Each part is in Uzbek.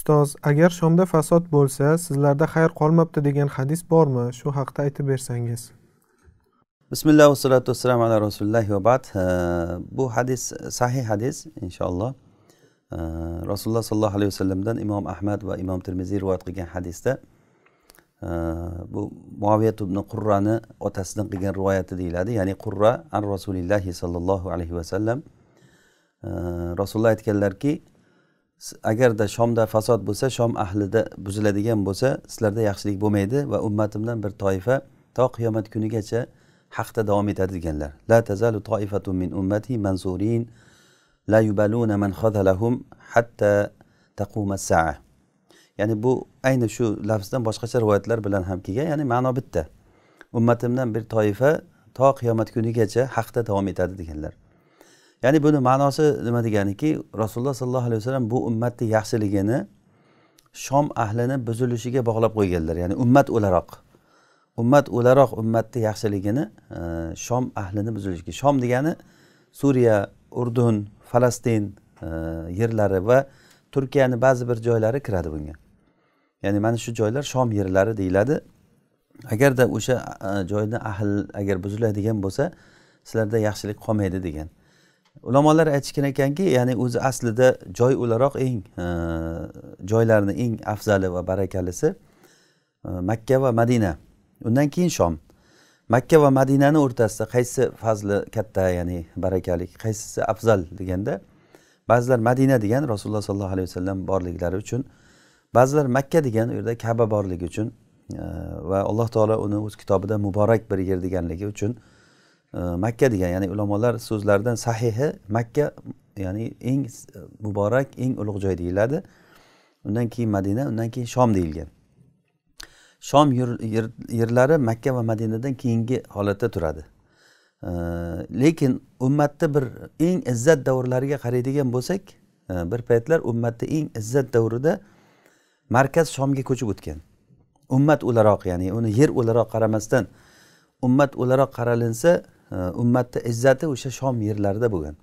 ustoz agar shomda fasod bo'lsa sizlarda xayr qolmabdi degan hadis bormi shu haqida aytib bersangiz bismillah vassalatu vassalam ala rasulillah vabad bu hadis sahih hadis inshaalloh rasululloh sollallohu alayhi vasallamdan imom ahmad va imom termiziy rivoyat qilgan hadisda bu muaviyat ibn qurrani otasidan qilgan rivoyati deyiladi ya'ni qurra an rasulillahi sollallohu alayhi vasallam rasululloh aytganlarki agarda shomda fasod bo'lsa shom ahlida buziladigan bo'lsa sizlarda yaxshilik bo'lmaydi va ummatimdan bir toifa to qiyomat kunigacha haqda davom etadi deganlar la tazalu toifatun min ummati mansurin la yubaluna man khadalahum hatta taqumas saa ya'ni bu ayni shu lafzdan boshqacha rivoyatlar bilan ham kelgan ya'ni ma'no bitta ummatimdan bir toifa to qiyomat kunigacha haqda davom etadi deganlar ya'ni buni ma'nosi nima deganiki rasululloh sollallohu alayhi vasallam bu ummatni yaxshiligini shom ahlini buzilishiga bog'lab qo'yganlar ya'ni ummat o'laroq ummat o'laroq ummatni yaxshiligini e, shom ahlini buzilishiga shom degani suriya urdun falastin e, yerlari va turkiyani ba'zi bir joylari kiradi bunga ya'ni mana shu joylar shom yerlari deyiladi agarda o'sha e, joyni ahl agar buziladigan bo'lsa sizlarda yaxshilik qolmaydi degan ulamolar aytishgan ekanki ya'ni o'zi aslida joy o'laroq eng e, joylarni eng afzali va barakalisi e, makka va madina undan keyin shom makka va madinani o'rtasida qaysi fazli katta ya'ni barakali qaysisi afzal deganda ba'zilar madina degan rasululloh sollallohu alayhi vasallam borliklari uchun ba'zilar makka degan u yerda kaba borligi uchun e, va alloh taolo uni o'z kitobida muborak bir yer deganligi uchun makka degan ya'ni ulamolar so'zlaridan sahihi makka ya'ni eng muborak eng ulug' joy deyiladi undan keyin madina undan keyin shom deyilgan shom yerlari makka va madinadan keyingi holatda turadi lekin ummatni bir eng izzat davrlariga qaraydigan bo'lsak bir paytlar ummatni eng izzat davrida markaz shomga ko'chib o'tgan ummat o'laroq ya'ni uni yer o'laroq qaramasdan ummat o'laroq qaralinsa ummatni izzati o'sha shom yerlarida bo'lgan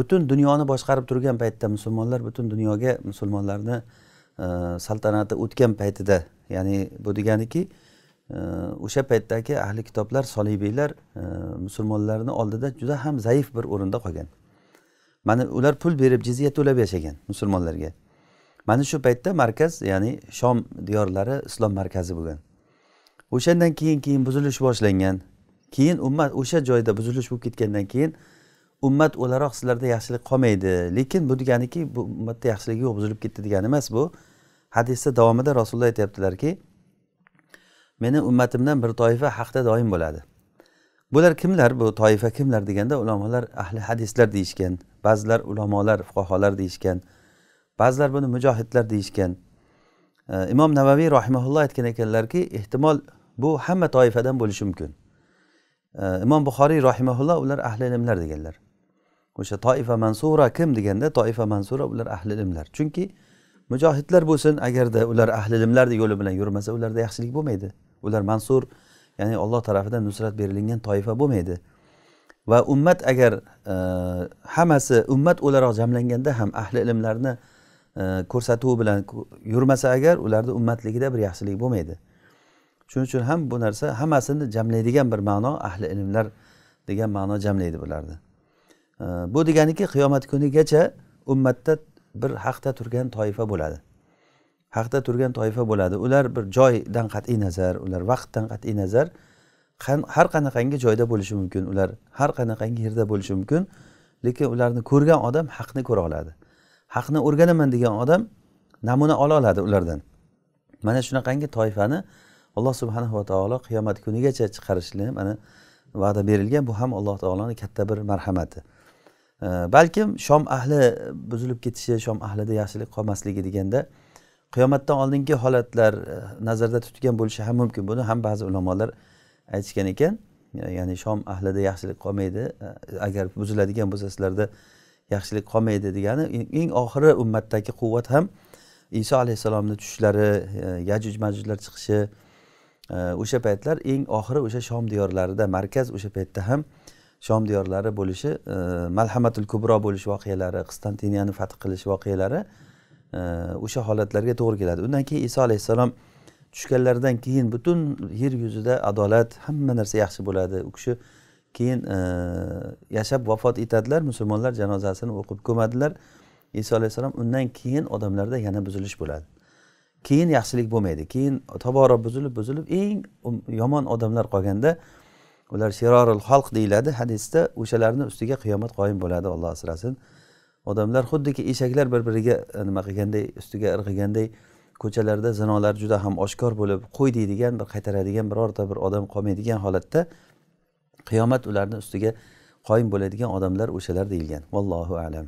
butun dunyoni boshqarib turgan paytda musulmonlar butun dunyoga musulmonlarni e, saltanati o'tgan paytida ya'ni bu deganiki e, o'sha paytdagi ahli kitoblar solibiylar e, musulmonlarni oldida juda ham zaif bir o'rinda qolgan mana ular pul berib jizya to'lab yashagan musulmonlarga mana shu paytda markaz ya'ni shom diyorlari islom markazi bo'lgan o'shandan keyin keyin buzilish boshlangan keyin ummat o'sha joyda buzilish bo'lib ketgandan keyin ummat o'laroq sizlarda yaxshilik qolmaydi lekin bu deganiki bu ummatda yaxshilik yo'q buzilib ketdi degani emas bu hadisda davomida rasululloh aytyaptilarki meni ummatimdan bir toifa haqda doim bo'ladi bular kimlar bu toifa kimlar deganda ulamolar ahli hadislar deyishgan ba'zilar ulamolar fuqarolar deyishgan ba'zilar buni mujohidlar deyishgan imom navaviy rahimaulloh aytgan ekanlarki ehtimol bu hamma toifadan bo'lishi mumkin imom buxoriy rohimaulloh ular ahli ilmlar deganlar o'sha toifa mansura kim deganda toifa mansura ular ahli ilmlar chunki mujohidlar bo'lsin agarda ular ahli ilmlarni yo'li bilan yurmasa ularda yaxshilik bo'lmaydi ular mansur ya'ni alloh tarafidan nusrat berilingan toifa bo'lmaydi va ummat agar e, hammasi ummat o'laroq jamlanganda ham ahli ilmlarni e, ko'rsatuvi bilan yurmasa agar ularni ummatligida bir yaxshilik bo'lmaydi shuning uchun ham bu narsa hammasini jamlaydigan bir ma'no ahli ilmlar degan ma'no jamlaydi bularni bu deganiki qiyomat kunigacha ummatda bir haqda turgan toifa bo'ladi haqda turgan toifa bo'ladi ular bir joydan qat'iy nazar ular vaqtdan qat'iy nazar har qanaqangi joyda bo'lishi mumkin ular har qanaqangi yerda bo'lishi mumkin lekin ularni ko'rgan odam haqni ko'ra oladi haqni o'rganaman degan odam namuna ola oladi ulardan mana shunaqangi toifani alloh va taolo qiyomat kunigacha chiqarishni mana va'da berilgan bu ham alloh taoloni katta bir marhamati balkim shom ahli buzilib ketishi shom ahlida yaxshilik qolmasligi deganda qiyomatdan oldingi holatlar e, nazarda tutgan bo'lishi ham mumkin buni ham ba'zi ulamolar aytishgan ekan e, ya'ni shom ahlida yaxshilik qolmaydi e, agar buziladigan bo'lsa sizlarda yaxshilik qolmaydi degani eng oxiri ummatdagi quvvat ham iso alayhissalomni tushishlari yajuj majujlar chiqishi o'sha paytlar eng oxiri o'sha shom diyorlarida markaz o'sha paytda ham shom diyorlari bo'lishi e, malhamatul kubro bo'lish voqealari qistantiniyani fath qilish voqealari e, o'sha holatlarga to'g'ri keladi undan keyin iso alayhissalom tushganlaridan keyin butun yer yuzida adolat hamma narsa yaxshi bo'ladi u kishi keyin e, yashab vafot etadilar musulmonlar janozasini o'qib ko'madilar iso alayhissalom undan keyin odamlarda yana buzilish bo'ladi keyin yaxshilik bo'lmaydi keyin tobora buzilib buzilib eng um, yomon odamlar qolganda ular shirorul xalq deyiladi hadisda o'shalarni ustiga qiyomat qoyim bo'ladi olloh asrasin odamlar xuddiki eshaklar bir biriga nima qilganday ustiga irg'iganday ko'chalarda zinolar juda ham oshkor bo'lib qo'y deydigan bir qaytaradigan birorta bir odam qolmaydigan holatda qiyomat ularni ustiga qoyim bo'ladigan odamlar o'shalar deyilgan vallohu alam